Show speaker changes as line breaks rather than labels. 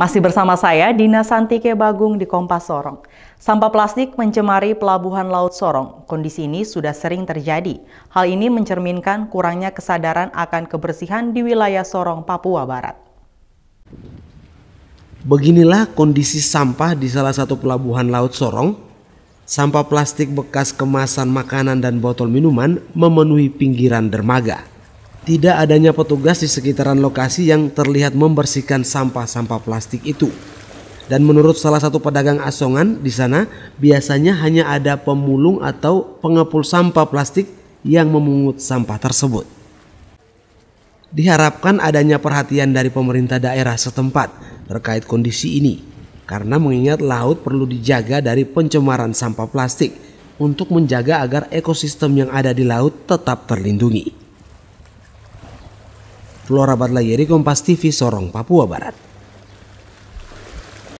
Masih bersama saya, Dina Santike Bagung di Kompas Sorong. Sampah plastik mencemari pelabuhan Laut Sorong. Kondisi ini sudah sering terjadi. Hal ini mencerminkan kurangnya kesadaran akan kebersihan di wilayah Sorong, Papua Barat.
Beginilah kondisi sampah di salah satu pelabuhan Laut Sorong. Sampah plastik bekas kemasan makanan dan botol minuman memenuhi pinggiran dermaga tidak adanya petugas di sekitaran lokasi yang terlihat membersihkan sampah-sampah plastik itu. Dan menurut salah satu pedagang asongan di sana, biasanya hanya ada pemulung atau pengepul sampah plastik yang memungut sampah tersebut. Diharapkan adanya perhatian dari pemerintah daerah setempat terkait kondisi ini, karena mengingat laut perlu dijaga dari pencemaran sampah plastik untuk menjaga agar ekosistem yang ada di laut tetap terlindungi. Flora Batlayeri Kompas TV Sorong, Papua Barat.